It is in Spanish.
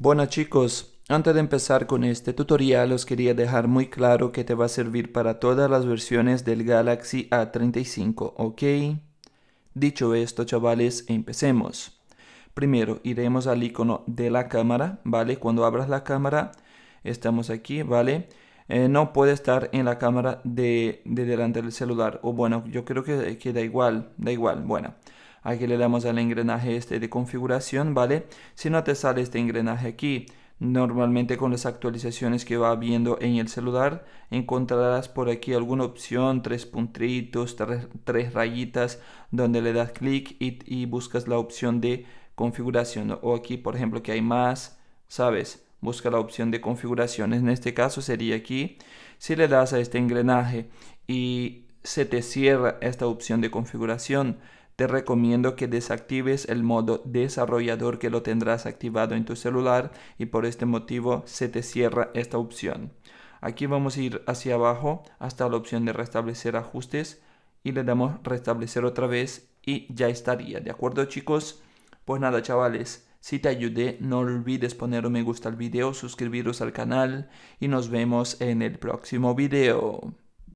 Bueno chicos, antes de empezar con este tutorial os quería dejar muy claro que te va a servir para todas las versiones del Galaxy A35, ¿ok? Dicho esto chavales, empecemos. Primero iremos al icono de la cámara, ¿vale? Cuando abras la cámara, estamos aquí, ¿vale? Eh, no puede estar en la cámara de, delante del celular, o bueno, yo creo que, que da igual, da igual, bueno. Aquí le damos al engrenaje este de configuración, ¿vale? Si no te sale este engrenaje aquí, normalmente con las actualizaciones que va viendo en el celular, encontrarás por aquí alguna opción, tres puntitos, tres, rayitas, donde le das clic y, buscas la opción de configuración. O aquí, por ejemplo, que hay más, ¿sabes? Busca la opción de configuración. En este caso sería aquí. Si le das a este engrenaje y se te cierra esta opción de configuración, te recomiendo que desactives el modo desarrollador que lo tendrás activado en tu celular y por este motivo se te cierra esta opción. Aquí vamos a ir hacia abajo hasta la opción de restablecer ajustes y le damos restablecer otra vez y ya estaría. ¿De acuerdo chicos? Pues nada chavales, si te ayudé no olvides poner un me gusta al video, suscribiros al canal y nos vemos en el próximo video.